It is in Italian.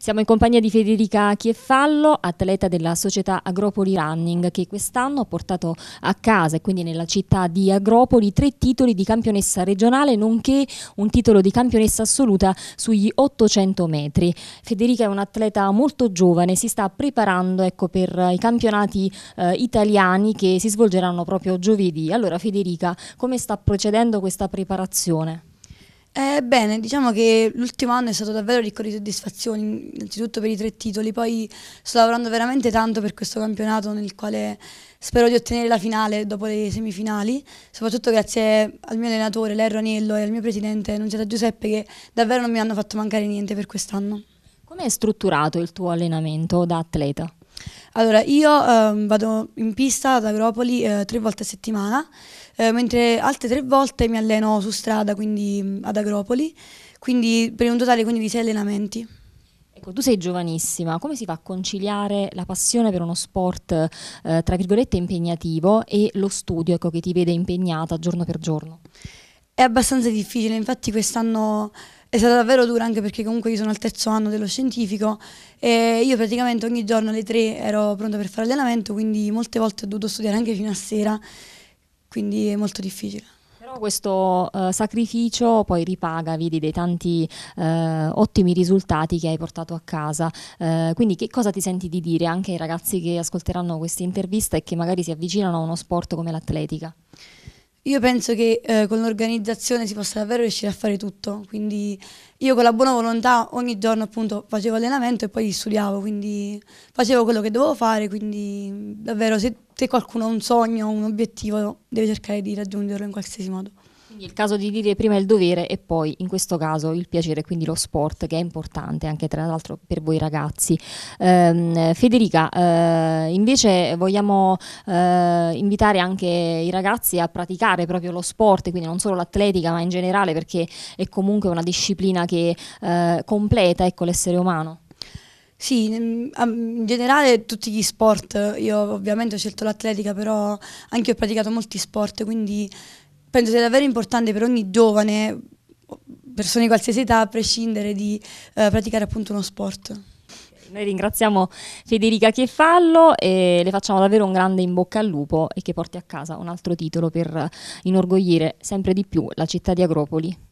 Siamo in compagnia di Federica Chieffallo, atleta della società Agropoli Running, che quest'anno ha portato a casa e quindi nella città di Agropoli tre titoli di campionessa regionale, nonché un titolo di campionessa assoluta sugli 800 metri. Federica è un'atleta molto giovane, si sta preparando ecco, per i campionati eh, italiani che si svolgeranno proprio giovedì. Allora Federica, come sta procedendo questa preparazione? Eh, bene, diciamo che l'ultimo anno è stato davvero ricco di soddisfazioni, innanzitutto per i tre titoli, poi sto lavorando veramente tanto per questo campionato nel quale spero di ottenere la finale dopo le semifinali, soprattutto grazie al mio allenatore Lerro Anello e al mio presidente Nunziata Giuseppe che davvero non mi hanno fatto mancare niente per quest'anno. Come è strutturato il tuo allenamento da atleta? Allora, io ehm, vado in pista ad Agropoli eh, tre volte a settimana, eh, mentre altre tre volte mi alleno su strada, quindi ad Agropoli, quindi per un totale quindi, di sei allenamenti. Ecco, tu sei giovanissima, come si fa a conciliare la passione per uno sport, eh, tra virgolette, impegnativo e lo studio ecco, che ti vede impegnata giorno per giorno? È abbastanza difficile, infatti quest'anno è stata davvero dura anche perché comunque io sono al terzo anno dello scientifico e io praticamente ogni giorno alle tre ero pronta per fare allenamento, quindi molte volte ho dovuto studiare anche fino a sera, quindi è molto difficile. Però questo uh, sacrificio poi ripaga, vedi, dei tanti uh, ottimi risultati che hai portato a casa. Uh, quindi che cosa ti senti di dire anche ai ragazzi che ascolteranno questa intervista e che magari si avvicinano a uno sport come l'atletica? Io penso che eh, con l'organizzazione si possa davvero riuscire a fare tutto, quindi io con la buona volontà ogni giorno appunto facevo allenamento e poi studiavo, quindi facevo quello che dovevo fare, quindi davvero se, se qualcuno ha un sogno, un obiettivo, deve cercare di raggiungerlo in qualsiasi modo. Quindi è il caso di dire prima il dovere e poi in questo caso il piacere, quindi lo sport che è importante anche tra l'altro per voi ragazzi. Eh, Federica, eh, invece vogliamo eh, invitare anche i ragazzi a praticare proprio lo sport, quindi non solo l'atletica ma in generale perché è comunque una disciplina che eh, completa ecco, l'essere umano. Sì, in generale tutti gli sport, io ovviamente ho scelto l'atletica, però anche ho praticato molti sport, quindi penso sia davvero importante per ogni giovane, persone di qualsiasi età, a prescindere di eh, praticare appunto uno sport. Noi ringraziamo Federica Chieffallo e le facciamo davvero un grande in bocca al lupo e che porti a casa un altro titolo per inorgogliere sempre di più la città di Agropoli.